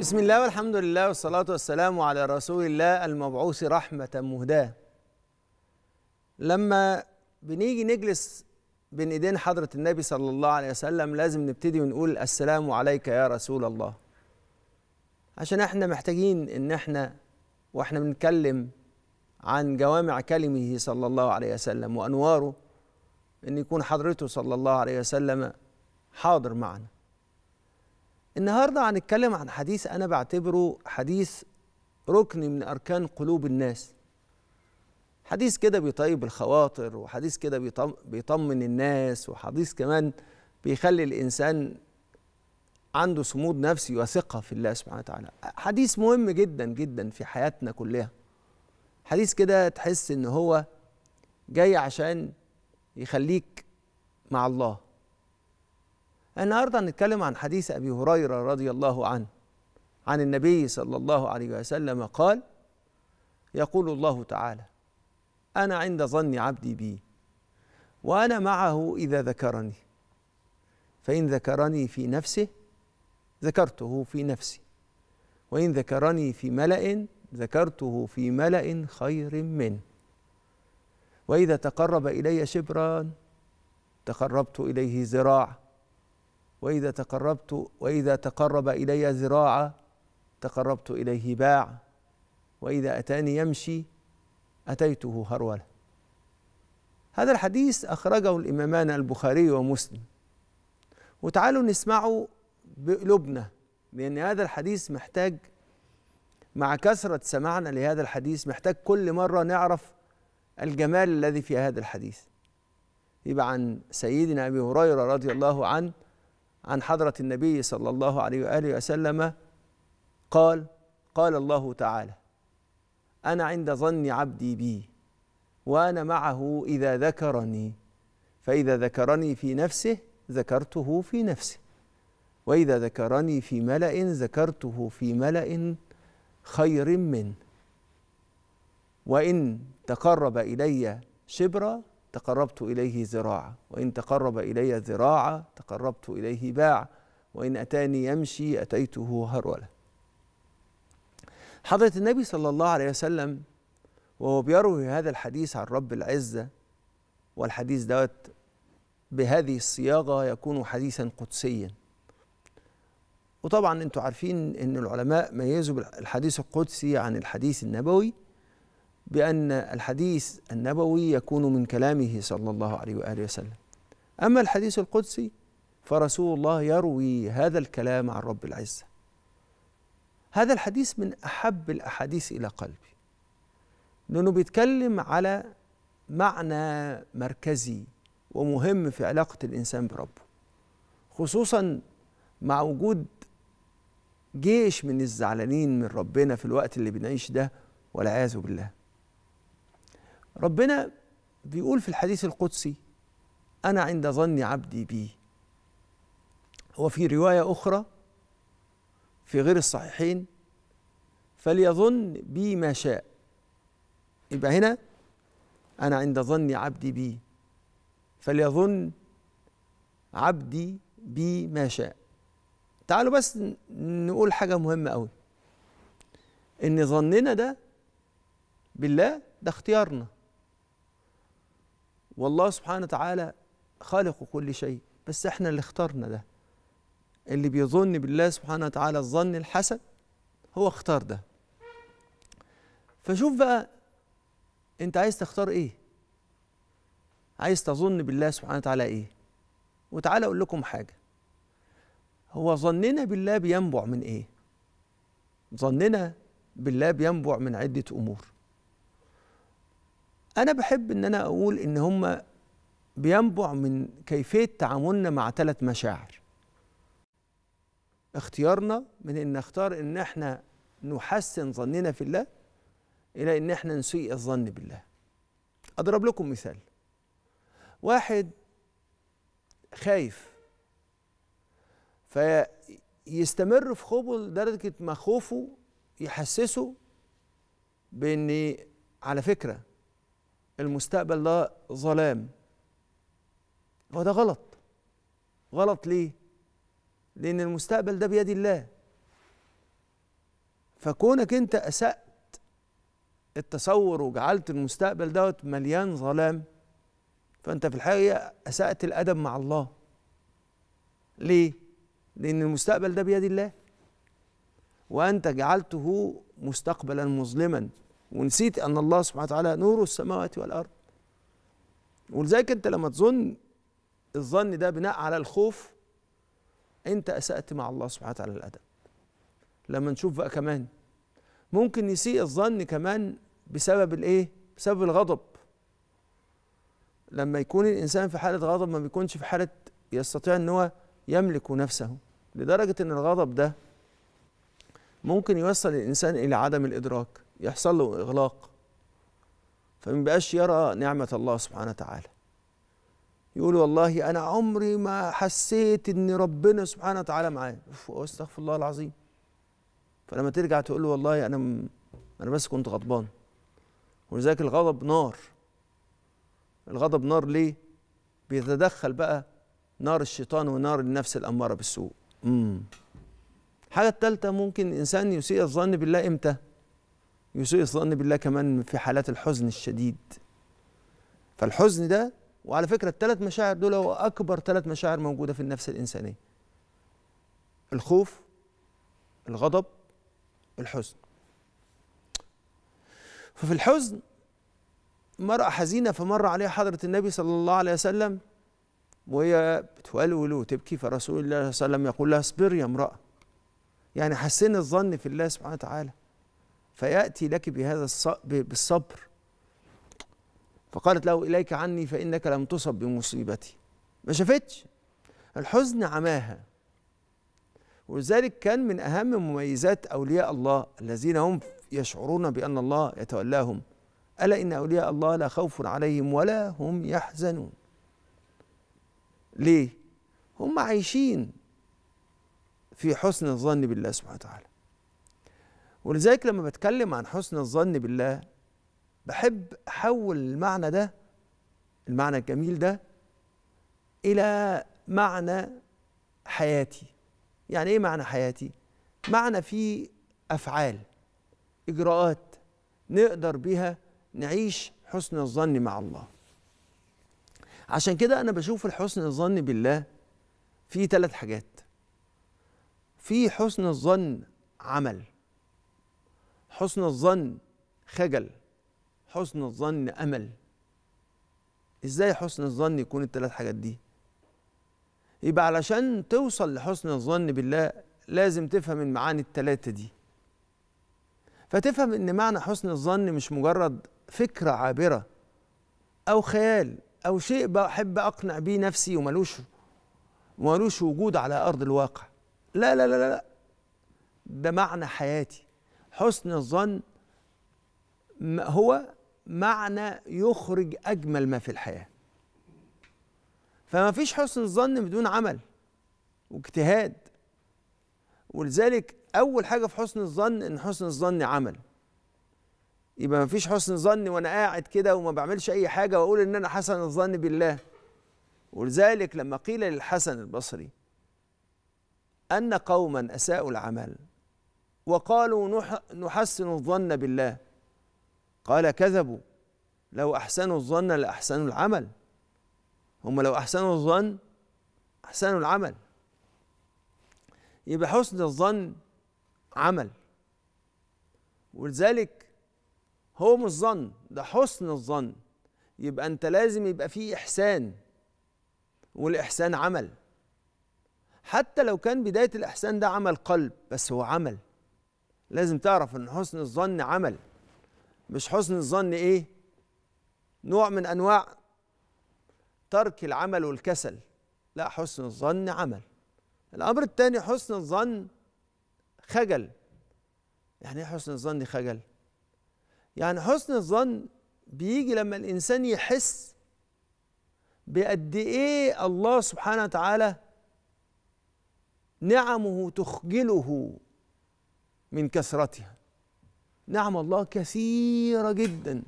بسم الله والحمد لله والصلاة والسلام على رسول الله المبعوث رحمة مهداة لما بنيجي نجلس بين ايدين حضرة النبي صلى الله عليه وسلم لازم نبتدي ونقول السلام عليك يا رسول الله عشان احنا محتاجين ان احنا واحنا بنتكلم عن جوامع كلمه صلى الله عليه وسلم وانواره ان يكون حضرته صلى الله عليه وسلم حاضر معنا النهارده هنتكلم عن حديث انا بعتبره حديث ركن من اركان قلوب الناس حديث كده بيطيب الخواطر وحديث كده بيطمن الناس وحديث كمان بيخلي الانسان عنده صمود نفسي وثقه في الله سبحانه وتعالى حديث مهم جدا جدا في حياتنا كلها حديث كده تحس ان هو جاي عشان يخليك مع الله النهارده هنتكلم عن حديث ابي هريره رضي الله عنه عن النبي صلى الله عليه وسلم قال يقول الله تعالى انا عند ظن عبدي بي وانا معه اذا ذكرني فان ذكرني في نفسه ذكرته في نفسي وان ذكرني في ملا ذكرته في ملا خير منه واذا تقرب الي شبرا تقربت اليه ذراع واذا تقربت واذا تقرب الي ذراعا تقربت اليه باع واذا اتاني يمشي اتيته هروله هذا الحديث اخرجه الامامان البخاري ومسلم وتعالوا نسمعه بقلوبنا لأن هذا الحديث محتاج مع كثرة سماعنا لهذا الحديث محتاج كل مرة نعرف الجمال الذي في هذا الحديث يبقى عن سيدنا أبي هريرة رضي الله عنه عن حضرة النبي صلى الله عليه وآله وسلم قال قال الله تعالى أنا عند ظن عبدي بي وأنا معه إذا ذكرني فإذا ذكرني في نفسه ذكرته في نفسه وإذا ذكرني في ملأ ذكرته في ملأ خير منه وإن تقرب إلي شبرا تقربت إليه ذراعا وإن تقرب إلي ذراعا تقربت إليه باع وإن أتاني يمشي أتيته هروله حضرة النبي صلى الله عليه وسلم وهو بيروي هذا الحديث عن رب العزة والحديث دوت بهذه الصياغة يكون حديثا قدسيا وطبعا انتم عارفين ان العلماء ميزوا الحديث القدسي عن الحديث النبوي بأن الحديث النبوي يكون من كلامه صلى الله عليه وآله وسلم أما الحديث القدسي فرسول الله يروي هذا الكلام عن رب العزة هذا الحديث من أحب الأحاديث إلى قلبي لأنه بيتكلم على معنى مركزي ومهم في علاقة الإنسان بربه خصوصا مع وجود جيش من الزعلانين من ربنا في الوقت اللي بنعيش ده والعياذ بالله ربنا بيقول في الحديث القدسي أنا عند ظن عبدي بي وفي رواية أخرى في غير الصحيحين فليظن بي ما شاء يبقى هنا أنا عند ظن عبدي بي فليظن عبدي بي ما شاء تعالوا بس نقول حاجة مهمة أوي إن ظننا ده بالله ده اختيارنا والله سبحانه وتعالى خالق كل شيء بس احنا اللي اخترنا ده اللي بيظن بالله سبحانه وتعالى الظن الحسن هو اختار ده فشوف بقى انت عايز تختار ايه عايز تظن بالله سبحانه وتعالى ايه وتعالى اقول لكم حاجه هو ظننا بالله بينبع من ايه ظننا بالله بينبع من عده امور انا بحب ان انا اقول ان هم بينبع من كيفيه تعاملنا مع ثلاث مشاعر اختيارنا من ان نختار ان احنا نحسن ظننا في الله الى ان احنا نسيء الظن بالله اضرب لكم مثال واحد خايف فيستمر في خوفه لدرجه ما خوفه يحسسه بان على فكره المستقبل ده ظلام هو ده غلط غلط ليه لان المستقبل ده بيد الله فكونك انت اسأت التصور وجعلت المستقبل دوت مليان ظلام فانت في الحقيقه اسأت الادب مع الله ليه لان المستقبل ده بيد الله وانت جعلته مستقبلا مظلما ونسيت ان الله سبحانه وتعالى نور السماوات والارض ولذلك انت لما تظن الظن ده بناء على الخوف انت اسات مع الله سبحانه وتعالى الادب لما نشوف بقى كمان ممكن يسيء الظن كمان بسبب الايه بسبب الغضب لما يكون الانسان في حاله غضب ما بيكونش في حاله يستطيع ان هو يملك نفسه لدرجه ان الغضب ده ممكن يوصل الانسان الى عدم الادراك يحصل له إغلاق فما بقاش يرى نعمة الله سبحانه وتعالى يقول والله أنا عمري ما حسيت إن ربنا سبحانه وتعالى معايا استغفر الله العظيم فلما ترجع تقول له والله أنا أنا بس كنت غضبان ولذلك الغضب نار الغضب نار ليه؟ بيتدخل بقى نار الشيطان ونار النفس الأمارة بالسوء امم الحاجة الثالثة ممكن الإنسان يسيء الظن بالله إمتى؟ يسوء الظن بالله كمان في حالات الحزن الشديد فالحزن ده وعلى فكرة الثلاث مشاعر دول هو أكبر ثلاث مشاعر موجودة في النفس الإنسانية الخوف الغضب الحزن ففي الحزن مرأة حزينة فمر عليها حضرة النبي صلى الله عليه وسلم وهي بتولول وتبكي فرسول الله صلى الله عليه وسلم يقول لها اصبر يا امرأة يعني حسن الظن في الله سبحانه وتعالى فيأتي لك بهذا بالصبر فقالت له إليك عني فإنك لم تصب بمصيبتي ما شافتش الحزن عماها ولذلك كان من أهم مميزات أولياء الله الذين هم يشعرون بأن الله يتولاهم ألا إن أولياء الله لا خوف عليهم ولا هم يحزنون ليه؟ هم عايشين في حسن الظن بالله سبحانه وتعالى ولذلك لما بتكلم عن حسن الظن بالله بحب احول المعنى ده المعنى الجميل ده الى معنى حياتي يعني ايه معنى حياتي معنى فيه افعال اجراءات نقدر بها نعيش حسن الظن مع الله عشان كده انا بشوف الحسن الظن بالله في ثلاث حاجات في حسن الظن عمل حسن الظن خجل حسن الظن امل ازاي حسن الظن يكون الثلاث حاجات دي يبقى علشان توصل لحسن الظن بالله لازم تفهم المعاني الثلاثه دي فتفهم ان معنى حسن الظن مش مجرد فكره عابره او خيال او شيء بحب اقنع بيه نفسي وملوش ملوش وجود على ارض الواقع لا لا لا لا ده معنى حياتي حسن الظن هو معنى يخرج أجمل ما في الحياة فما فيش حسن الظن بدون عمل واجتهاد ولذلك أول حاجة في حسن الظن إن حسن الظن عمل يبقى ما فيش حسن ظن وأنا قاعد كده وما بعملش أي حاجة وأقول إن أنا حسن الظن بالله ولذلك لما قيل للحسن البصري أن قوما أساءوا العمل وقالوا نحسن الظن بالله قال كذبوا لو أحسنوا الظن لأحسنوا العمل هم لو أحسنوا الظن أحسنوا العمل يبقى حسن الظن عمل ولذلك هو مش ظن ده حسن الظن يبقى انت لازم يبقى فيه احسان والاحسان عمل حتى لو كان بدايه الاحسان ده عمل قلب بس هو عمل لازم تعرف ان حسن الظن عمل مش حسن الظن ايه نوع من انواع ترك العمل والكسل لا حسن الظن عمل الامر الثاني حسن الظن خجل يعني ايه حسن الظن خجل يعني حسن الظن بيجي لما الانسان يحس بقد ايه الله سبحانه وتعالى نعمه تخجله من كثرتها نعم الله كثيرة جدا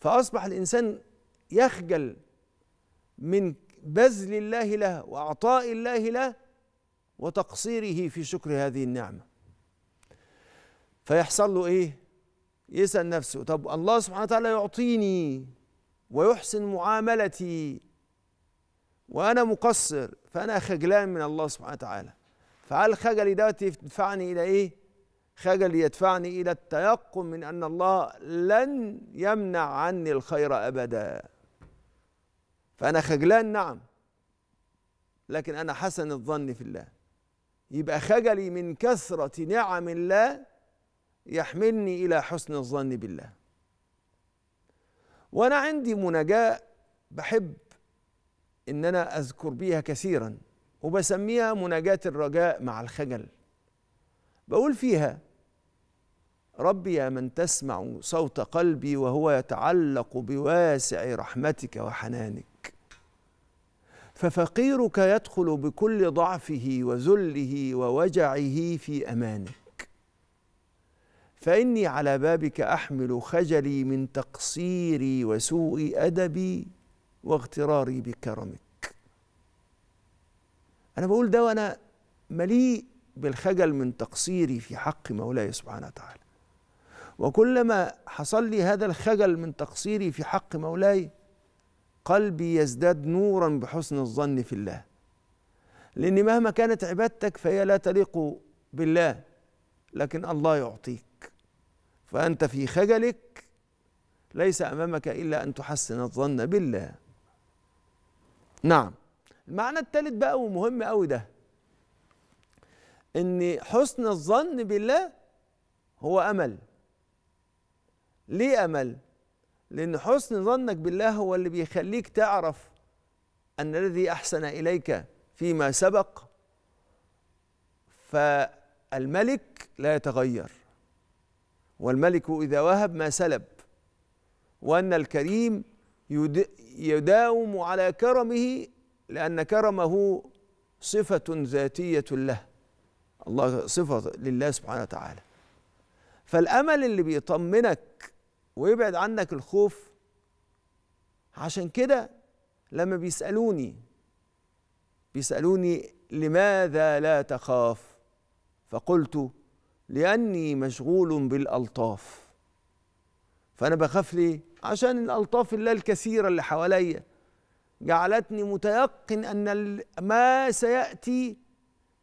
فأصبح الإنسان يخجل من بذل الله له وإعطاء الله له وتقصيره في شكر هذه النعمة فيحصل له إيه؟ يسأل نفسه طب الله سبحانه وتعالى يعطيني ويحسن معاملتي وأنا مقصر فأنا خجلان من الله سبحانه وتعالى فهل خجلي دوت يدفعني إلى إيه؟ خجل يدفعني الى التيقن من ان الله لن يمنع عني الخير ابدا فانا خجلان نعم لكن انا حسن الظن في الله يبقى خجلي من كثره نعم الله يحملني الى حسن الظن بالله وانا عندي مناجاه بحب ان انا اذكر بيها كثيرا وبسميها مناجاه الرجاء مع الخجل بقول فيها ربي يا من تسمع صوت قلبي وهو يتعلق بواسع رحمتك وحنانك ففقيرك يدخل بكل ضعفه وذله ووجعه في امانك فاني على بابك احمل خجلي من تقصيري وسوء ادبي واغتراري بكرمك انا بقول ده وانا مليء بالخجل من تقصيري في حق مولاي سبحانه وتعالى وكلما حصل لي هذا الخجل من تقصيري في حق مولاي قلبي يزداد نورا بحسن الظن في الله لان مهما كانت عبادتك فهي لا تليق بالله لكن الله يعطيك فانت في خجلك ليس امامك الا ان تحسن الظن بالله نعم المعنى الثالث بقى ومهم قوي ده ان حسن الظن بالله هو امل ليه امل لان حسن ظنك بالله هو اللي بيخليك تعرف ان الذي احسن اليك فيما سبق فالملك لا يتغير والملك اذا وهب ما سلب وان الكريم يداوم على كرمه لان كرمه صفه ذاتيه له الله صفة لله سبحانه وتعالى فالأمل اللي بيطمنك ويبعد عنك الخوف عشان كده لما بيسألوني بيسألوني لماذا لا تخاف فقلت لأني مشغول بالألطاف فأنا بخاف ليه؟ عشان الألطاف الله الكثيرة اللي حواليا جعلتني متيقن أن ما سيأتي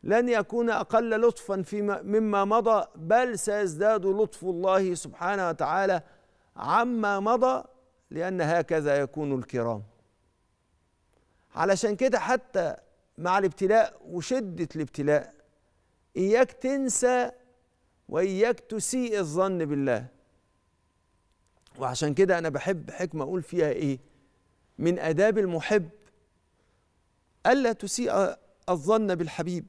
لن يكون اقل لطفا فيما مما مضى بل سيزداد لطف الله سبحانه وتعالى عما مضى لان هكذا يكون الكرام علشان كده حتى مع الابتلاء وشده الابتلاء اياك تنسى واياك تسيء الظن بالله وعشان كده انا بحب حكمه اقول فيها ايه من اداب المحب الا تسيء الظن بالحبيب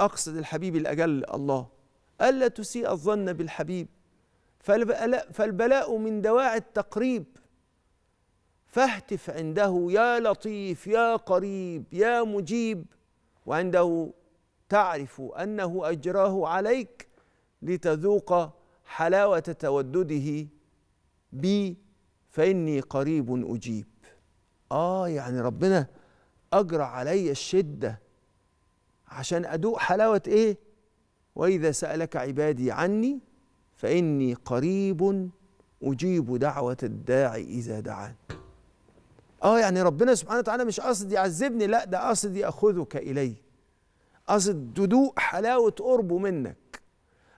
أقصد الحبيب الأجل الله ألا تسيء الظن بالحبيب فالبلاء من دواعي التقريب فاهتف عنده يا لطيف يا قريب يا مجيب وعنده تعرف أنه أجراه عليك لتذوق حلاوة تودده بي فإني قريب أجيب آه يعني ربنا أجرى علي الشدة عشان أدوق حلاوة إيه؟ وإذا سألك عبادي عني فإني قريب أجيب دعوة الداعي إذا دعان آه يعني ربنا سبحانه وتعالى مش قصد يعذبني لا ده قصد يأخذك إلي قصد تدوق حلاوة قربه منك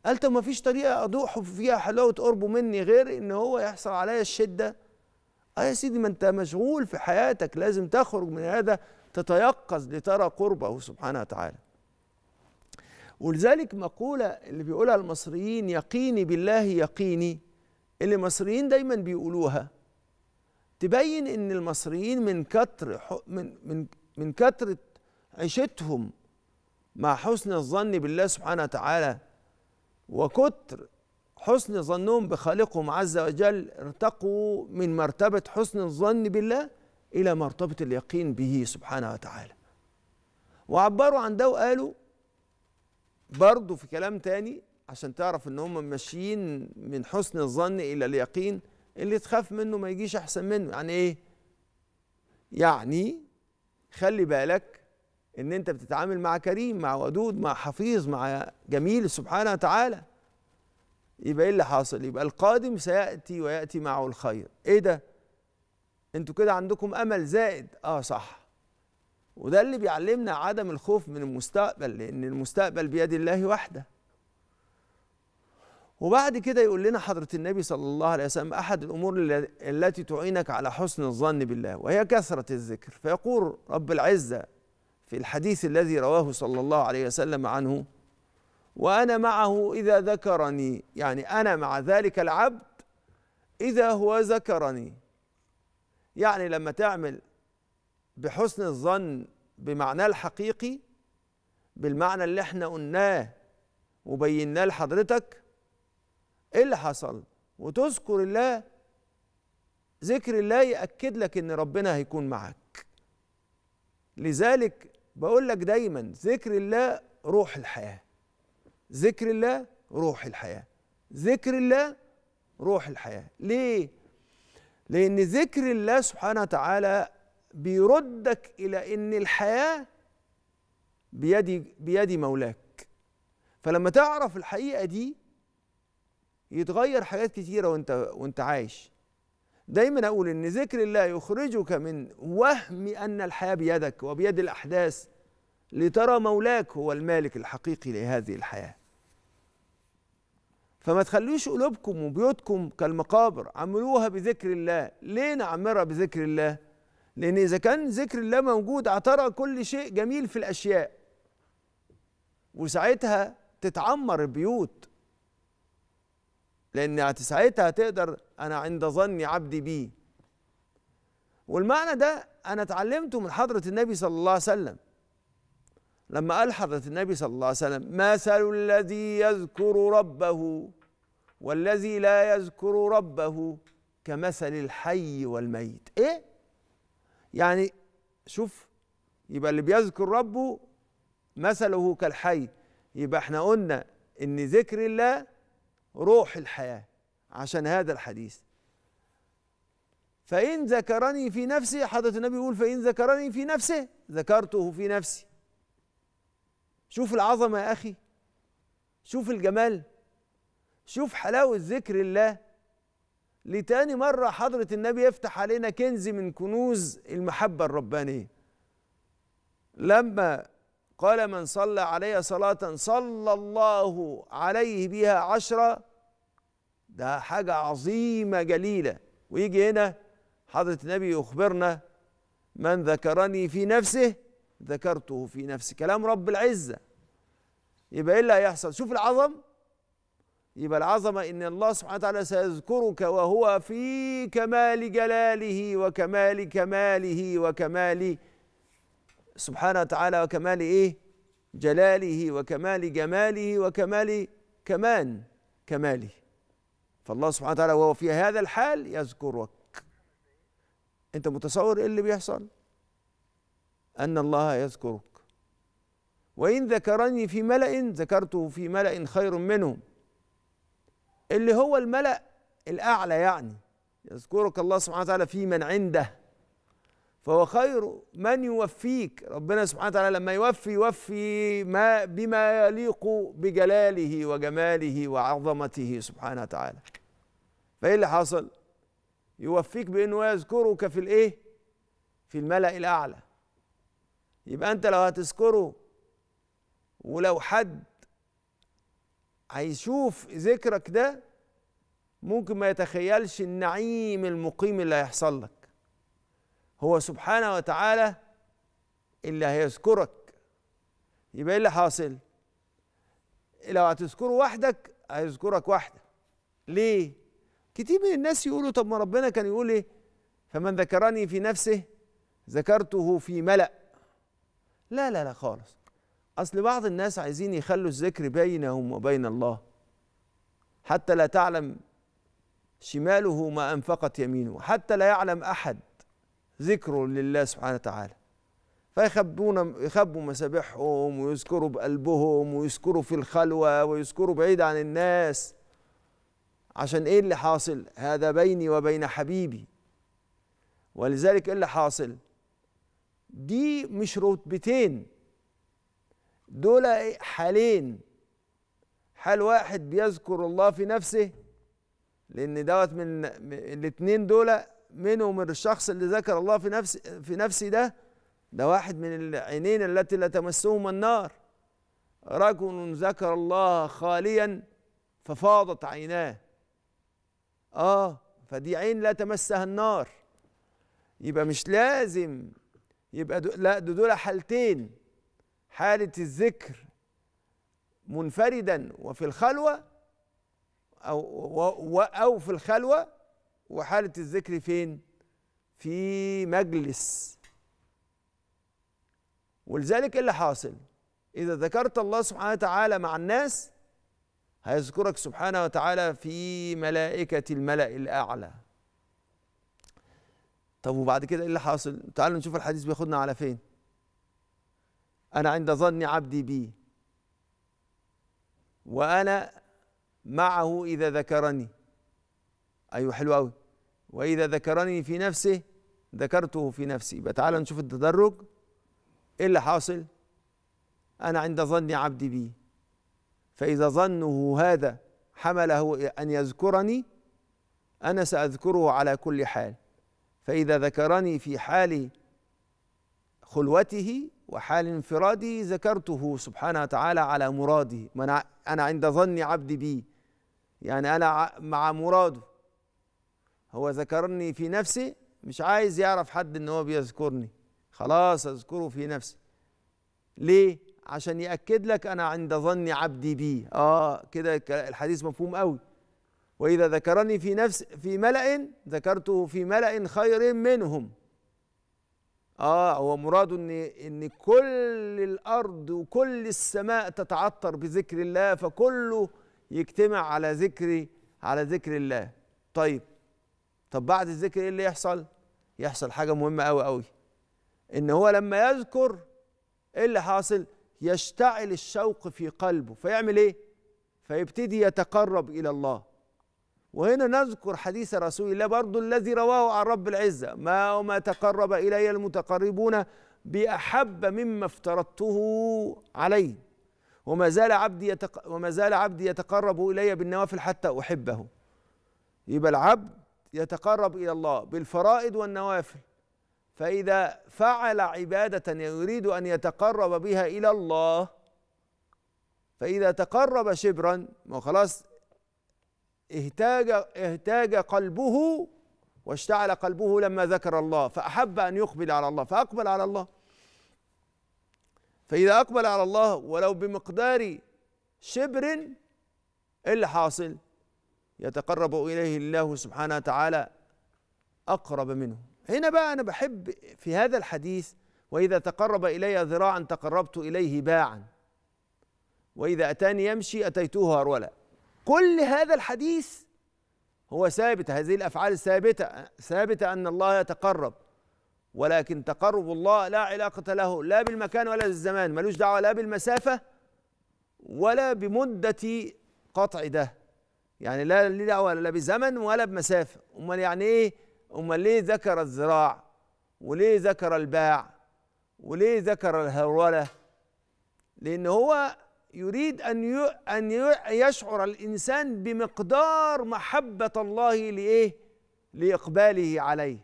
قال طب ما فيش طريقة أدوق فيها حلاوة قربه مني غير إن هو يحصل عليا الشدة آه يا سيدي ما أنت مشغول في حياتك لازم تخرج من هذا تتيقظ لترى قربه سبحانه وتعالى ولذلك مقولة اللي بيقولها المصريين يقيني بالله يقيني اللي المصريين دايما بيقولوها تبين ان المصريين من كتر من من من كترة عيشتهم مع حسن الظن بالله سبحانه وتعالى وكتر حسن ظنهم بخالقهم عز وجل ارتقوا من مرتبة حسن الظن بالله إلى مرتبة اليقين به سبحانه وتعالى وعبروا عن ده وقالوا برضه في كلام تاني عشان تعرف ان هم ماشيين من حسن الظن الى اليقين اللي تخاف منه ما يجيش احسن منه يعني ايه يعني خلي بالك ان انت بتتعامل مع كريم مع ودود مع حفيظ مع جميل سبحانه وتعالى يبقى ايه اللي حاصل يبقى القادم سياتي وياتي معه الخير ايه ده انتوا كده عندكم امل زائد اه صح وده اللي بيعلمنا عدم الخوف من المستقبل لان المستقبل بيد الله وحده وبعد كده يقول لنا حضرة النبي صلى الله عليه وسلم أحد الأمور التي تعينك على حسن الظن بالله وهي كثرة الذكر فيقول رب العزة في الحديث الذي رواه صلى الله عليه وسلم عنه وأنا معه إذا ذكرني يعني أنا مع ذلك العبد إذا هو ذكرني يعني لما تعمل بحسن الظن بمعناه الحقيقي بالمعنى اللي احنا قلناه وبيناه لحضرتك ايه اللي حصل وتذكر الله ذكر الله يأكد لك ان ربنا هيكون معك لذلك بقول لك دايما ذكر الله روح الحياة ذكر الله روح الحياة ذكر الله روح الحياة ليه لأن ذكر الله سبحانه وتعالى بيردك إلى إن الحياة بيد بيد مولاك فلما تعرف الحقيقة دي يتغير حاجات كتيرة وأنت وأنت عايش دايما أقول إن ذكر الله يخرجك من وهم أن الحياة بيدك وبيد الأحداث لترى مولاك هو المالك الحقيقي لهذه الحياه فما تخلوش قلوبكم وبيوتكم كالمقابر عملوها بذكر الله ليه نعمرها بذكر الله لان اذا كان ذكر الله موجود اعترى كل شيء جميل في الاشياء وساعتها تتعمر البيوت لان ساعتها تقدر انا عند ظني عبدي بي والمعنى ده انا اتعلمته من حضره النبي صلى الله عليه وسلم لما ألحظت النبي صلى الله عليه وسلم مثل الذي يذكر ربه والذي لا يذكر ربه كمثل الحي والميت إيه؟ يعني شوف يبقى اللي بيذكر ربه مثله كالحي يبقى احنا قلنا ان ذكر الله روح الحياه عشان هذا الحديث فان ذكرني في نفسي حضره النبي يقول فان ذكرني في نفسه ذكرته في نفسي شوف العظمه يا اخي شوف الجمال شوف حلاوه ذكر الله لتاني مره حضره النبي يفتح علينا كنز من كنوز المحبه الربانيه لما قال من صلى علي صلاه صلى الله عليه بها عشره ده حاجه عظيمه جليله ويجي هنا حضره النبي يخبرنا من ذكرني في نفسه ذكرته في نفسي كلام رب العزة يبقى إيه اللي هيحصل شوف العظم يبقى العظمة إن الله سبحانه وتعالى سيذكرك وهو في كمال جلاله وكمال كماله وكمال سبحانه وتعالى وكمال إيه جلاله وكمال جماله وكمال كمان كماله فالله سبحانه وتعالى وهو في هذا الحال يذكرك انت متصور ايه اللي بيحصل أن الله يذكرك وإن ذكرني في ملأ ذكرته في ملأ خير منهم اللي هو الملأ الأعلى يعني يذكرك الله سبحانه وتعالى في من عنده فهو خير من يوفيك ربنا سبحانه وتعالى لما يوفي يوفي ما بما يليق بجلاله وجماله وعظمته سبحانه وتعالى فايه اللي حصل يوفيك بانه يذكرك في الايه في الملأ الاعلى يبقى انت لو هتذكره ولو حد هيشوف ذكرك ده ممكن ما يتخيلش النعيم المقيم اللي هيحصل لك هو سبحانه وتعالى اللي هيذكرك يبقى ايه اللي حاصل لو هتذكره وحدك هيذكرك وحدك ليه كتير من الناس يقولوا طب ما ربنا كان يقول ايه فمن ذكرني في نفسه ذكرته في ملأ لا لا لا خالص أصل بعض الناس عايزين يخلوا الذكر بينهم وبين الله حتى لا تعلم شماله ما أنفقت يمينه حتى لا يعلم أحد ذكر لله سبحانه وتعالى فيخبون يخبوا مسابحهم ويذكروا بقلبهم ويذكروا في الخلوة ويذكروا بعيد عن الناس عشان ايه اللي حاصل هذا بيني وبين حبيبي ولذلك ايه اللي حاصل دي مش رتبتين دول حالين حال واحد بيذكر الله في نفسه لان دوت من الاثنين دول منهم من الشخص اللي ذكر الله في نفسه في نفسه ده ده واحد من العينين التي لا تمسهما النار رجل ذكر الله خاليا ففاضت عيناه اه فدي عين لا تمسها النار يبقى مش لازم يبقى دو لا دول حالتين حالة الذكر منفردا وفي الخلوة أو و و أو في الخلوة وحالة الذكر فين؟ في مجلس ولذلك إيه اللي حاصل إذا ذكرت الله سبحانه وتعالى مع الناس هيذكرك سبحانه وتعالى في ملائكة الملأ الأعلى طب وبعد كده ايه اللي حاصل تعالوا نشوف الحديث بياخدنا على فين انا عند ظن عبدي بي وانا معه اذا ذكرني ايوه حلو قوي واذا ذكرني في نفسه ذكرته في نفسي يبقى تعالوا نشوف التدرج ايه اللي حاصل انا عند ظن عبدي بي فاذا ظنه هذا حمله ان يذكرني انا ساذكره على كل حال فإذا ذكرني في حال خلوته وحال انفراده ذكرته سبحانه وتعالى على مراده أنا عند ظن عبدي بي يعني أنا مع مراده هو ذكرني في نفسي مش عايز يعرف حد ان هو بيذكرني خلاص اذكره في نفسي ليه عشان ياكد لك انا عند ظن عبدي بي اه كده الحديث مفهوم قوي وإذا ذكرني في نفس في ملأ ذكرته في ملأ خير منهم اه هو مراد ان ان كل الارض وكل السماء تتعطر بذكر الله فكله يجتمع على ذكر على ذكر الله طيب طب بعد الذكر ايه اللي يحصل يحصل حاجه مهمه قوي قوي ان هو لما يذكر ايه اللي حاصل يشتعل الشوق في قلبه فيعمل ايه فيبتدي يتقرب الى الله وهنا نذكر حديث رسول الله برضو الذي رواه عن رب العزة ما وما تقرب إلي المتقربون بأحب مما افترضته عليه وما زال عبدي يتق... وما زال عبدي يتقرب إلي بالنوافل حتى أحبه يبقى العبد يتقرب إلى الله بالفرائض والنوافل فإذا فعل عبادة يريد أن يتقرب بها إلى الله فإذا تقرب شبرا ما خلاص اهتاج اهتاج قلبه واشتعل قلبه لما ذكر الله فأحب أن يقبل على الله فأقبل على الله فإذا أقبل على الله ولو بمقدار شبر إيه اللي حاصل يتقرب إليه الله سبحانه وتعالى أقرب منه هنا بقى أنا بحب في هذا الحديث وإذا تقرب إلي ذراعا تقربت إليه باعا وإذا أتاني يمشي أتيته هرولا كل هذا الحديث هو ثابت هذه الافعال ثابته ثابته ان الله يتقرب ولكن تقرب الله لا علاقه له لا بالمكان ولا بالزمان ملوش دعوه لا بالمسافه ولا بمده قطع ده يعني لا ليه دعوه لا بزمن ولا بمسافه امال يعني ايه امال ليه ذكر الذراع وليه ذكر الباع وليه ذكر الهروله لان هو يريد أن أن يشعر الإنسان بمقدار محبة الله لإيه؟ لإقباله عليه.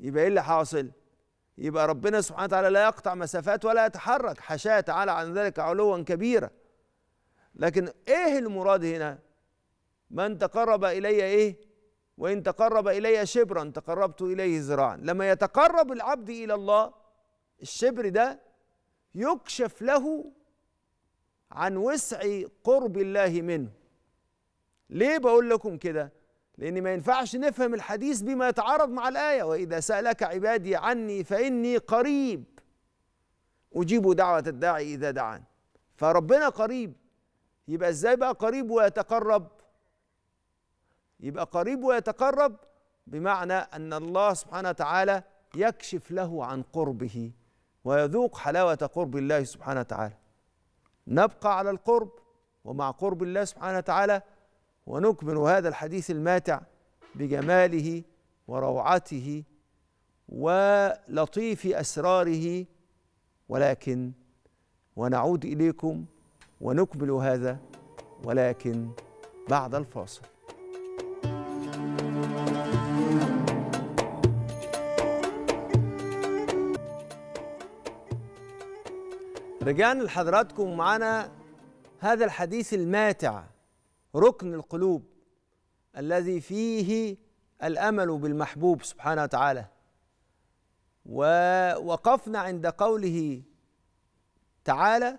يبقى إيه اللي حاصل؟ يبقى ربنا سبحانه وتعالى لا يقطع مسافات ولا يتحرك حشاه تعالى عن ذلك علوا كبيرا لكن ايه المراد هنا من تقرب الي ايه وان تقرب الي شبرا تقربت اليه ذراعا لما يتقرب العبد الى الله الشبر ده يكشف له عن وسع قرب الله منه ليه بقول لكم كده لأن ما ينفعش نفهم الحديث بما يتعارض مع الآية وإذا سألك عبادي عني فإني قريب أجيب دعوة الداعي إذا دعان فربنا قريب يبقى إزاي بقى قريب ويتقرب يبقى قريب ويتقرب بمعنى أن الله سبحانه وتعالى يكشف له عن قربه ويذوق حلاوة قرب الله سبحانه وتعالى نبقى على القرب ومع قرب الله سبحانه وتعالى ونكمل هذا الحديث الماتع بجماله وروعته ولطيف اسراره ولكن ونعود اليكم ونكمل هذا ولكن بعد الفاصل رجعنا لحضراتكم معنا هذا الحديث الماتع ركن القلوب الذي فيه الامل بالمحبوب سبحانه وتعالى ووقفنا عند قوله تعالى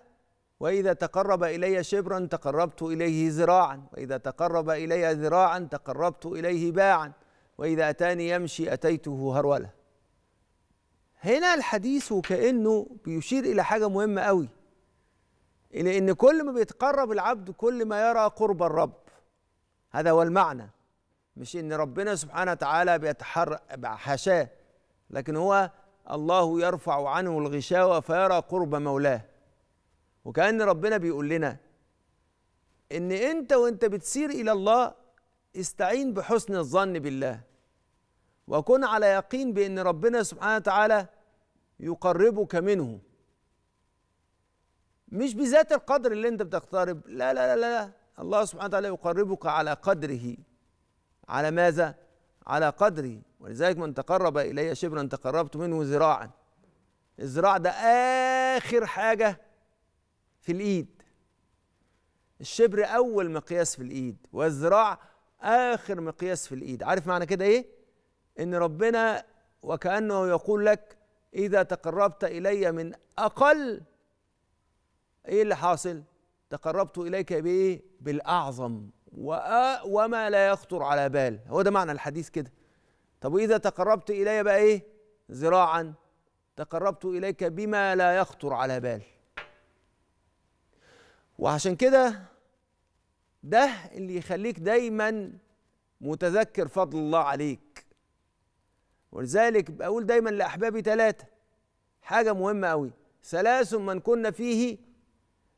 واذا تقرب الي شبرا تقربت اليه ذراعا واذا تقرب الي ذراعا تقربت اليه باعا واذا اتاني يمشي اتيته هروله هنا الحديث وكأنه بيشير إلى حاجة مهمة قوي إلى إن كل ما بيتقرب العبد كل ما يرى قرب الرب هذا هو المعنى مش إن ربنا سبحانه وتعالى بيتحرك حاشاه لكن هو الله يرفع عنه الغشاوة فيرى قرب مولاه وكأن ربنا بيقول لنا إن أنت وأنت بتسير إلى الله استعين بحسن الظن بالله وكن على يقين بأن ربنا سبحانه وتعالى يقربك منه مش بذات القدر اللي انت بتقترب لا لا لا لا الله سبحانه وتعالى يقربك على قدره على ماذا على قدره ولذلك من تقرب الي شبرا تقربت منه ذراعا الذراع ده اخر حاجه في الايد الشبر اول مقياس في الايد والذراع اخر مقياس في الايد عارف معنى كده ايه ان ربنا وكانه يقول لك اذا تقربت الي من اقل ايه اللي حاصل تقربت اليك بايه بالاعظم وما لا يخطر على بال هو ده معنى الحديث كده طب واذا تقربت الي بقى ايه ذراعا تقربت اليك بما لا يخطر على بال وعشان كده ده اللي يخليك دايما متذكر فضل الله عليك ولذلك بقول دايما لأحبابي ثلاثة حاجة مهمة أوي ثلاث من كنا فيه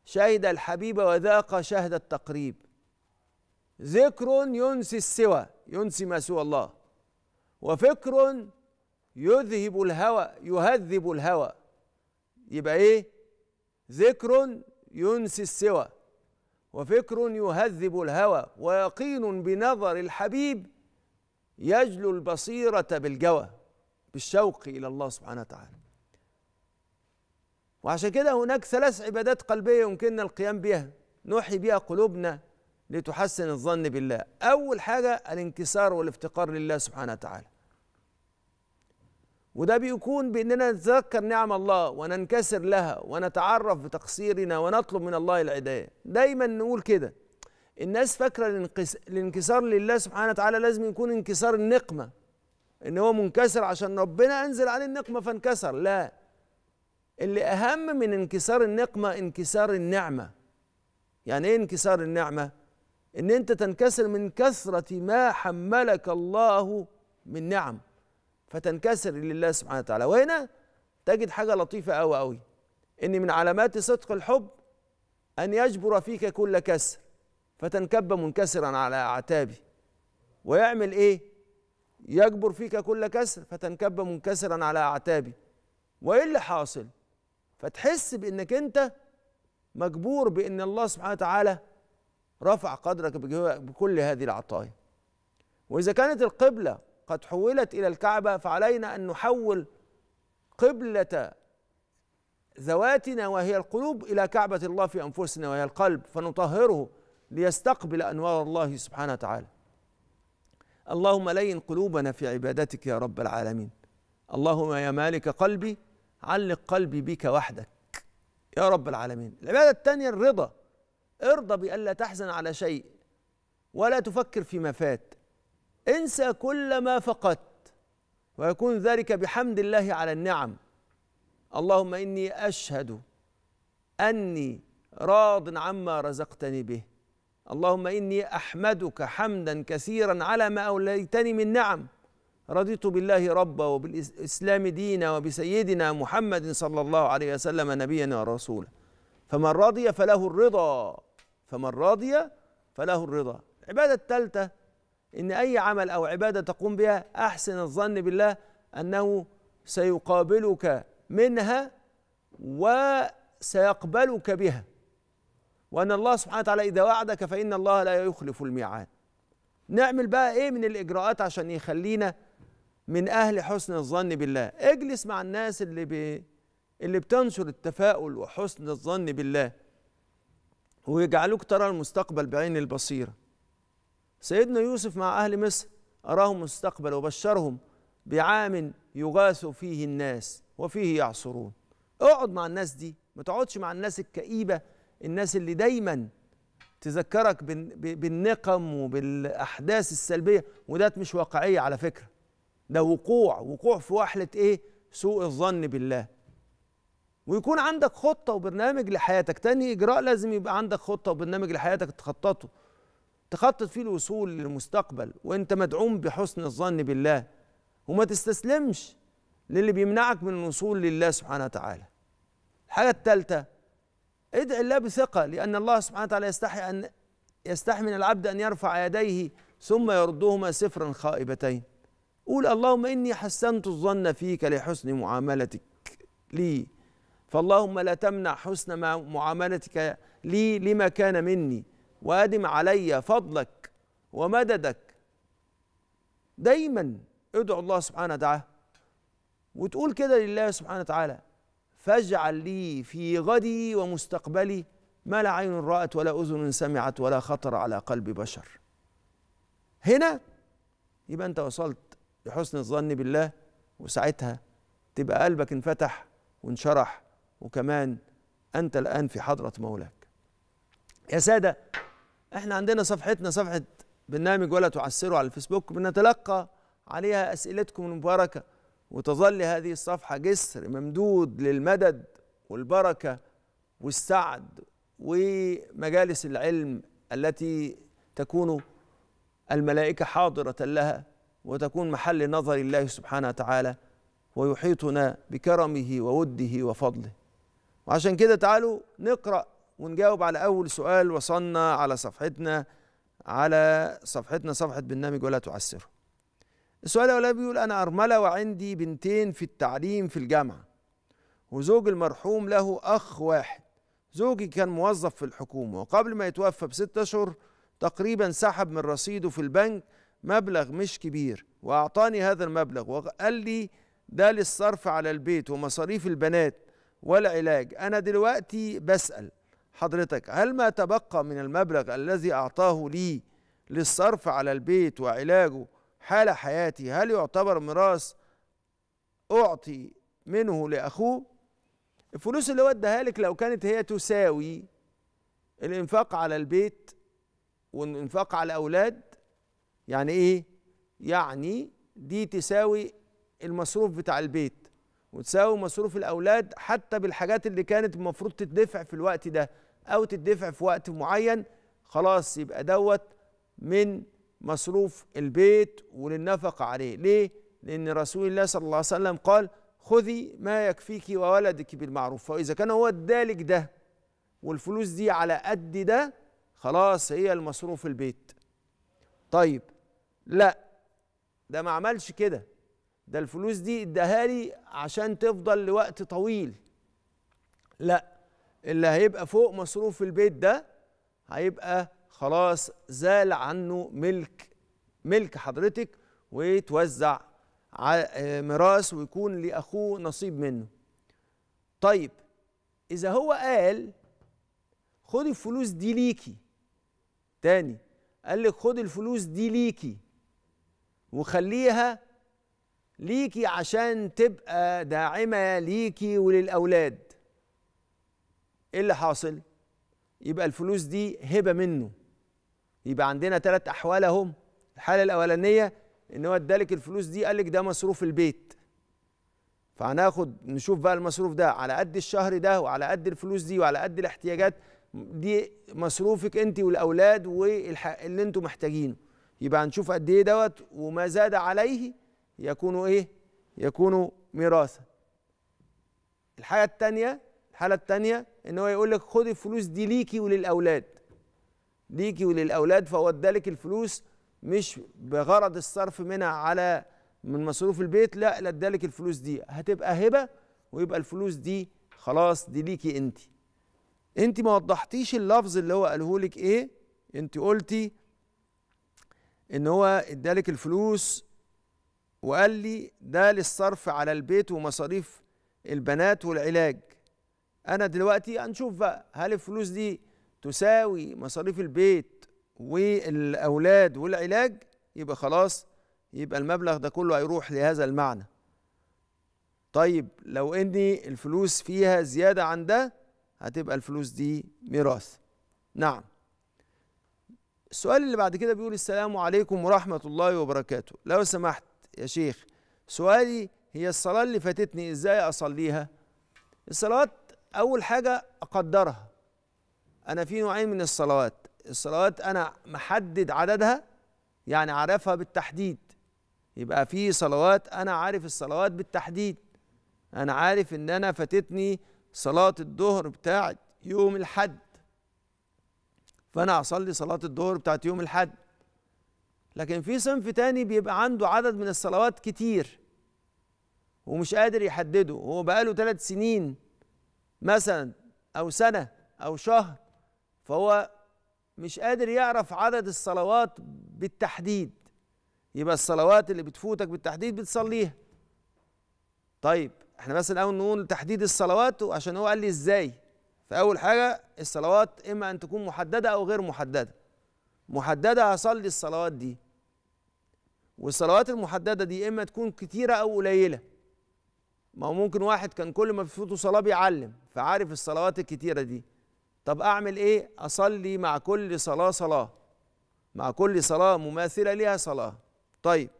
شهد الحبيب وذاق شهد التقريب ذكر ينسي السوى ينسي ما سوى الله وفكر يذهب الهوى يهذب الهوى يبقى ايه ذكر ينسي السوى وفكر يهذب الهوى ويقين بنظر الحبيب يجلو البصيرة بالجوى بالشوق إلى الله سبحانه وتعالى وعشان كده هناك ثلاث عبادات قلبية يمكننا القيام بها نوحي بها قلوبنا لتحسن الظن بالله أول حاجة الانكسار والافتقار لله سبحانه وتعالى وده بيكون بأننا نتذكر نعم الله وننكسر لها ونتعرف بتقصيرنا ونطلب من الله العداية دايما نقول كده الناس فاكره الانكسار لله سبحانه وتعالى لازم يكون انكسار النقمه ان هو منكسر عشان ربنا انزل عليه النقمه فانكسر لا اللي اهم من انكسار النقمه انكسار النعمه يعني ايه انكسار النعمه ان انت تنكسر من كثره ما حملك الله من نعم فتنكسر لله سبحانه وتعالى وهنا تجد حاجه لطيفه قوي قوي ان من علامات صدق الحب ان يجبر فيك كل كسر فتنكب منكسرا على اعتابي ويعمل إيه يجبر فيك كل كسر فتنكب منكسرا على اعتابي وإيه اللي حاصل فتحس بأنك أنت مجبور بأن الله سبحانه وتعالى رفع قدرك بكل هذه العطايا وإذا كانت القبلة قد حولت إلى الكعبة فعلينا أن نحول قبلة ذواتنا وهي القلوب إلى كعبة الله في أنفسنا وهي القلب فنطهره ليستقبل انوار الله سبحانه وتعالى اللهم لين قلوبنا في عبادتك يا رب العالمين اللهم يا مالك قلبي علق قلبي بك وحدك يا رب العالمين العباده الثانيه الرضا ارضى بألا تحزن على شيء ولا تفكر فيما فات انسى كل ما فقدت ويكون ذلك بحمد الله على النعم اللهم اني اشهد اني راض عما رزقتني به اللهم إني أحمدك حمدا كثيرا على ما أوليتني من نعم رضيت بالله ربا وبالإسلام دينا وبسيدنا محمد صلى الله عليه وسلم نبيا ورسولا فمن رضي فله الرضا فمن رضي فله الرضا العبادة الثالثة إن أي عمل أو عبادة تقوم بها أحسن الظن بالله أنه سيقابلك منها وسيقبلك بها وأن الله سبحانه وتعالى إذا وعدك فإن الله لا يخلف الميعاد نعمل بقى إيه من الإجراءات عشان يخلينا من أهل حسن الظن بالله اجلس مع الناس اللي بي اللي بتنشر التفاؤل وحسن الظن بالله ويجعلوك ترى المستقبل بعين البصيرة سيدنا يوسف مع أهل مصر أراهم المستقبل وبشرهم بعام يغاث فيه الناس وفيه يعصرون اقعد مع الناس دي ما تقعدش مع الناس الكئيبة الناس اللي دايما تذكرك بالنقم وبالاحداث السلبيه وده مش واقعيه على فكره ده وقوع وقوع في وحله ايه سوء الظن بالله ويكون عندك خطه وبرنامج لحياتك تاني اجراء لازم يبقى عندك خطه وبرنامج لحياتك تخططه تخطط فيه الوصول للمستقبل وانت مدعوم بحسن الظن بالله وما تستسلمش للي بيمنعك من الوصول لله سبحانه وتعالى الحاجه الثالثه ادع الله بثقة لأن الله سبحانه وتعالى يستحي أن يستحي من العبد أن يرفع يديه ثم يردهما سفرا خائبتين قول اللهم إني حسنت الظن فيك لحسن معاملتك لي فاللهم لا تمنع حسن معاملتك لي لما كان مني وادم علي فضلك ومددك دايما ادعو الله سبحانه وتعالى وتقول كده لله سبحانه وتعالى فاجعل لي في غدي ومستقبلي ما لا عين رأت ولا أذن سمعت ولا خطر على قلب بشر هنا يبقى أنت وصلت لحسن الظن بالله وساعتها تبقى قلبك انفتح وانشرح وكمان أنت الآن في حضرة مولاك يا سادة احنا عندنا صفحتنا صفحة برنامج ولا تعسروا على الفيسبوك بنتلقى عليها أسئلتكم المباركة وتظل هذه الصفحة جسر ممدود للمدد والبركة والسعد ومجالس العلم التي تكون الملائكة حاضرة لها وتكون محل نظر الله سبحانه وتعالى ويحيطنا بكرمه ووده وفضله وعشان كده تعالوا نقرأ ونجاوب على أول سؤال وصلنا على صفحتنا على صفحتنا صفحة برنامج ولا تعسره السؤال الأولاني بيقول أنا أرملة وعندي بنتين في التعليم في الجامعة وزوج المرحوم له أخ واحد زوجي كان موظف في الحكومة وقبل ما يتوفى بست أشهر تقريبا سحب من رصيده في البنك مبلغ مش كبير وأعطاني هذا المبلغ وقال لي ده للصرف على البيت ومصاريف البنات والعلاج أنا دلوقتي بسأل حضرتك هل ما تبقى من المبلغ الذي أعطاه لي للصرف على البيت وعلاجه حال حياتي هل يعتبر ميراث أعطي منه لأخوه الفلوس اللي ودها لك لو كانت هي تساوي الإنفاق على البيت والإنفاق على الأولاد يعني إيه؟ يعني دي تساوي المصروف بتاع البيت وتساوي مصروف الأولاد حتى بالحاجات اللي كانت المفروض تدفع في الوقت ده أو تدفع في وقت معين خلاص يبقى دوت من مصروف البيت وللنفقة عليه ليه؟ لأن رسول الله صلى الله عليه وسلم قال خذي ما يكفيك وولدك بالمعروف فإذا كان هو ادالك ده والفلوس دي على قد ده خلاص هي المصروف البيت طيب لا ده ما عملش كده ده الفلوس دي اداها لي عشان تفضل لوقت طويل لا اللي هيبقى فوق مصروف البيت ده هيبقى خلاص زال عنه ملك ملك حضرتك ويتوزع آه، ميراث ويكون لاخوه نصيب منه طيب اذا هو قال خد الفلوس دي ليكي تاني قال لك خد الفلوس دي ليكي وخليها ليكي عشان تبقى داعمه ليكي وللاولاد ايه اللي حاصل يبقى الفلوس دي هبه منه يبقى عندنا ثلاث احوال اهم الحاله الاولانيه ان هو ادالك الفلوس دي قال لك ده مصروف البيت فهناخد نشوف بقى المصروف ده على قد الشهر ده وعلى قد الفلوس دي وعلى قد الاحتياجات دي مصروفك انت والاولاد واللي انتم محتاجينه يبقى هنشوف قد ايه دوت وما زاد عليه يكون ايه يكون ميراثا الحاجه الثانيه الحاله الثانيه ان هو يقول لك خد الفلوس دي ليكي وللاولاد ليكي وللأولاد ادالك الفلوس مش بغرض الصرف منها على من مصروف البيت لا لا ادالك الفلوس دي هتبقى هبة ويبقى الفلوس دي خلاص دي ليكي انت انت ما وضحتيش اللفظ اللي هو قاله لك ايه انت قلتي ان هو ادالك الفلوس وقال لي ده للصرف على البيت ومصاريف البنات والعلاج انا دلوقتي هنشوف بقى هل الفلوس دي تساوي مصاريف البيت والأولاد والعلاج يبقى خلاص يبقى المبلغ ده كله هيروح لهذا المعنى طيب لو اني الفلوس فيها زيادة عن ده هتبقى الفلوس دي ميراث نعم السؤال اللي بعد كده بيقول السلام عليكم ورحمة الله وبركاته لو سمحت يا شيخ سؤالي هي الصلاة اللي فاتتني ازاي اصليها الصلاة اول حاجة اقدرها انا في نوعين من الصلوات الصلوات انا محدد عددها يعني عارفها بالتحديد يبقى في صلوات انا عارف الصلوات بالتحديد انا عارف ان انا فاتتني صلاه الظهر بتاعه يوم الحد فانا هصلي صلاه الظهر بتاعه يوم الحد لكن في صنف تاني بيبقى عنده عدد من الصلوات كتير ومش قادر يحدده هو بقاله ثلاث سنين مثلا او سنه او شهر فهو مش قادر يعرف عدد الصلوات بالتحديد يبقى الصلوات اللي بتفوتك بالتحديد بتصليها طيب احنا بس الاول نقول تحديد الصلوات عشان هو قال لي ازاي فاول حاجه الصلوات اما ان تكون محدده او غير محدده محدده هصلي الصلوات دي والصلوات المحدده دي اما تكون كتيره او قليله ما هو ممكن واحد كان كل ما بيفوتوا صلاه بيعلم فعارف الصلوات الكتيره دي طب اعمل ايه اصلي مع كل صلاه صلاه مع كل صلاه مماثله ليها صلاه طيب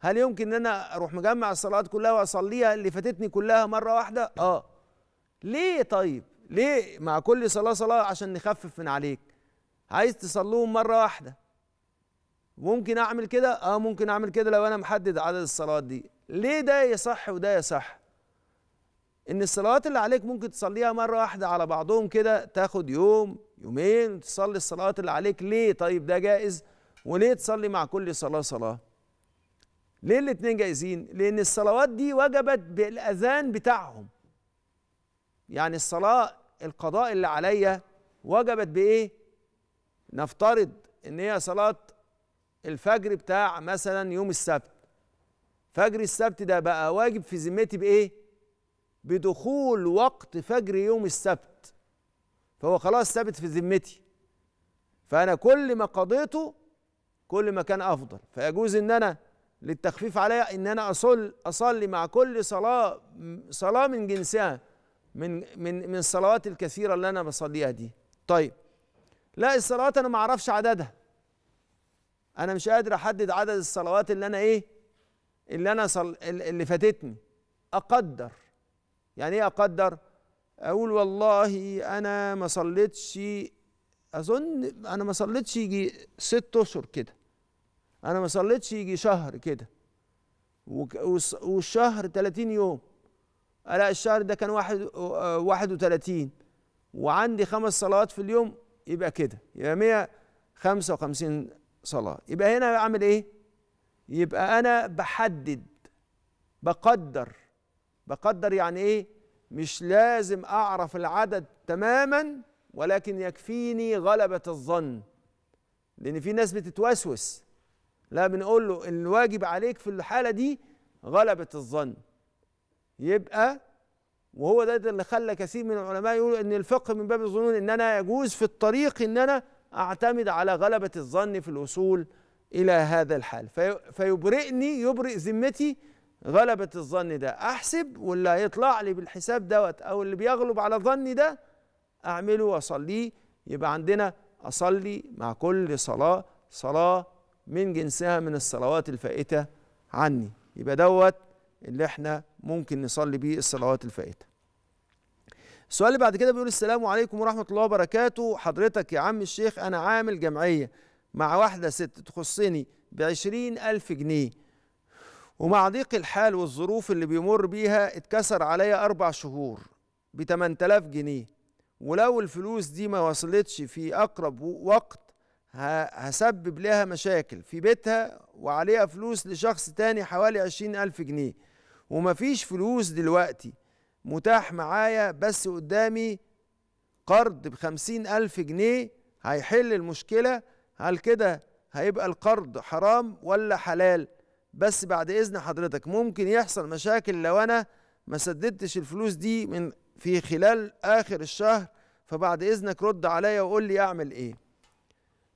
هل يمكن ان انا اروح مجمع الصلوات كلها واصليها اللي فاتتني كلها مره واحده اه ليه طيب ليه مع كل صلاه صلاه عشان نخفف من عليك عايز تصلوهم مره واحده ممكن اعمل كده اه ممكن اعمل كده لو انا محدد عدد الصلوات دي ليه ده يصح وده يصح ان الصلوات اللي عليك ممكن تصليها مره واحده على بعضهم كده تاخد يوم يومين تصلي الصلوات اللي عليك ليه طيب ده جائز وليه تصلي مع كل صلاه صلاه ليه الاتنين جايزين لان الصلوات دي وجبت بالاذان بتاعهم يعني الصلاه القضاء اللي عليا وجبت بايه نفترض ان هي صلاه الفجر بتاع مثلا يوم السبت فجر السبت ده بقى واجب في ذمتي بايه بدخول وقت فجر يوم السبت فهو خلاص ثابت في ذمتي فأنا كل ما قضيته كل ما كان أفضل فيجوز إن أنا للتخفيف عليا إن أنا أصل أصلي مع كل صلاة صلاة من جنسها من من من الصلوات الكثيرة اللي أنا بصليها دي طيب لا الصلوات أنا ما أعرفش عددها أنا مش قادر أحدد عدد الصلوات اللي أنا إيه اللي أنا صل اللي فاتتني أقدر يعني ايه اقدر اقول والله انا ما صليتش اظن انا ما صليتش يجي ست اشهر كده انا ما صليتش يجي شهر كده والشهر 30 يوم لا الشهر ده كان واحد آه، واحد وتلاتين وعندي خمس صلوات في اليوم يبقى كده يبقى مية خمسة وخمسين صلاة يبقى هنا بعمل ايه يبقى انا بحدد بقدر بقدر يعني ايه مش لازم اعرف العدد تماما ولكن يكفيني غلبة الظن لان في ناس بتتوسوس لا بنقول له الواجب عليك في الحالة دي غلبة الظن يبقى وهو ده اللي خلى كثير من العلماء يقولوا ان الفقه من باب الظنون ان انا يجوز في الطريق ان انا اعتمد على غلبة الظن في الوصول الى هذا الحال في فيبرئني يبرئ ذمتي غلبة الظن ده أحسب واللي هيطلع لي بالحساب دوت أو اللي بيغلب على ظني ده أعمله وأصليه يبقى عندنا أصلي مع كل صلاة صلاة من جنسها من الصلوات الفائتة عني يبقى دوت اللي احنا ممكن نصلي بيه الصلوات الفائتة السؤال اللي بعد كده بيقول السلام عليكم ورحمة الله وبركاته حضرتك يا عم الشيخ أنا عامل جمعية مع واحدة ست تخصني بعشرين ألف جنيه ومع ضيق الحال والظروف اللي بيمر بيها اتكسر عليا أربع شهور ب 8000 جنيه ولو الفلوس دي ما وصلتش في أقرب وقت هسبب لها مشاكل في بيتها وعليها فلوس لشخص تاني حوالي عشرين ألف جنيه ومفيش فلوس دلوقتي متاح معايا بس قدامي قرض بخمسين ألف جنيه هيحل المشكلة هل كده هيبقى القرض حرام ولا حلال بس بعد اذن حضرتك ممكن يحصل مشاكل لو انا ما سددتش الفلوس دي من في خلال اخر الشهر فبعد اذنك رد عليا وقول لي اعمل ايه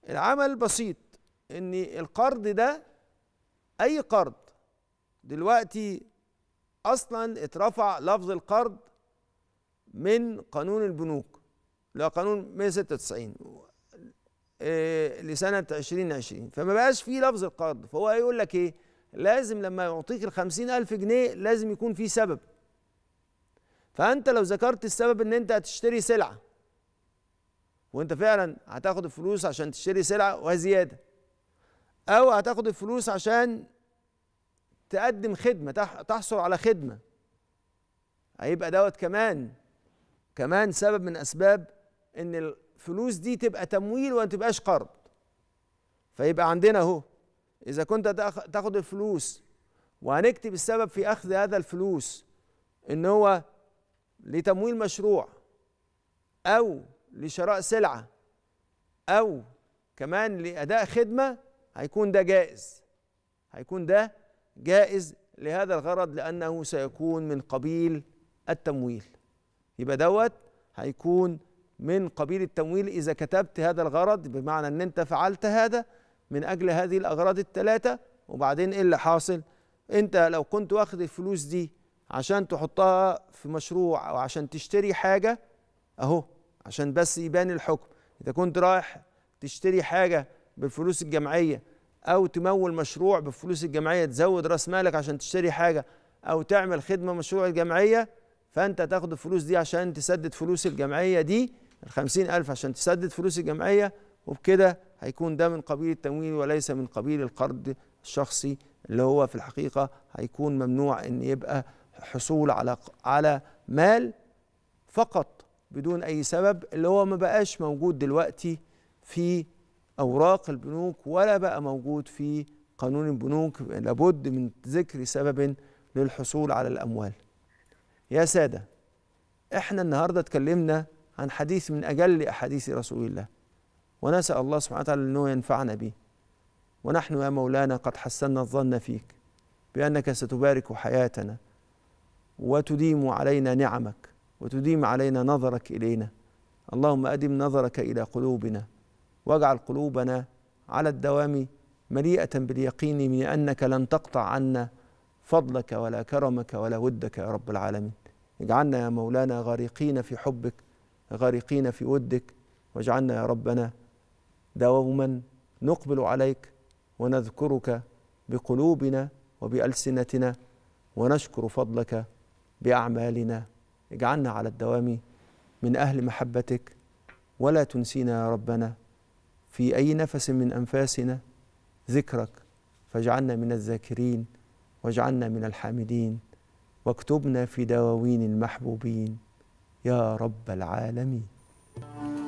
العمل بسيط ان القرض ده اي قرض دلوقتي اصلا اترفع لفظ القرض من قانون البنوك لا قانون 196 آه، لسنه 2020 فما بقاش فيه لفظ القرض فهو هيقول لك ايه لازم لما يعطيك الخمسين ألف جنيه لازم يكون في سبب فأنت لو ذكرت السبب إن أنت هتشتري سلعة وأنت فعلا هتاخد الفلوس عشان تشتري سلعة وزيادة أو هتاخد الفلوس عشان تقدم خدمة تحصل على خدمة هيبقى دوت كمان كمان سبب من أسباب إن الفلوس دي تبقى تمويل وما تبقاش قرض فيبقى عندنا اهو إذا كنت تاخد الفلوس وهنكتب السبب في أخذ هذا الفلوس إن هو لتمويل مشروع أو لشراء سلعة أو كمان لأداء خدمة هيكون ده جائز هيكون ده جائز لهذا الغرض لأنه سيكون من قبيل التمويل يبقى دوت هيكون من قبيل التمويل إذا كتبت هذا الغرض بمعنى أن أنت فعلت هذا من اجل هذه الاغراض الثلاثه وبعدين ايه اللي حاصل انت لو كنت واخد الفلوس دي عشان تحطها في مشروع او عشان تشتري حاجه اهو عشان بس يبان الحكم اذا كنت رايح تشتري حاجه بفلوس الجمعيه او تمول مشروع بفلوس الجمعيه تزود راس مالك عشان تشتري حاجه او تعمل خدمه مشروع الجمعيه فانت تاخد الفلوس دي عشان تسدد فلوس الجمعيه دي الخمسين ألف عشان تسدد فلوس الجمعيه وبكده هيكون ده من قبيل التمويل وليس من قبيل القرض الشخصي اللي هو في الحقيقة هيكون ممنوع ان يبقى حصول على على مال فقط بدون اي سبب اللي هو ما بقاش موجود دلوقتي في اوراق البنوك ولا بقى موجود في قانون البنوك لابد من ذكر سبب للحصول على الاموال يا ساده احنا النهارده اتكلمنا عن حديث من اجل احاديث رسول الله ونسأل الله سبحانه وتعالى أنه ينفعنا به ونحن يا مولانا قد حسنا الظن فيك بأنك ستبارك حياتنا وتديم علينا نعمك وتديم علينا نظرك إلينا اللهم أدم نظرك إلى قلوبنا واجعل قلوبنا على الدوام مليئة باليقين من أنك لن تقطع عنا فضلك ولا كرمك ولا ودك يا رب العالمين اجعلنا يا مولانا غارقين في حبك غارقين في ودك واجعلنا يا ربنا دوما نقبل عليك ونذكرك بقلوبنا وبألسنتنا ونشكر فضلك بأعمالنا اجعلنا على الدوام من أهل محبتك ولا تنسينا يا ربنا في أي نفس من أنفاسنا ذكرك فاجعلنا من الذاكرين واجعلنا من الحامدين واكتبنا في دواوين المحبوبين يا رب العالمين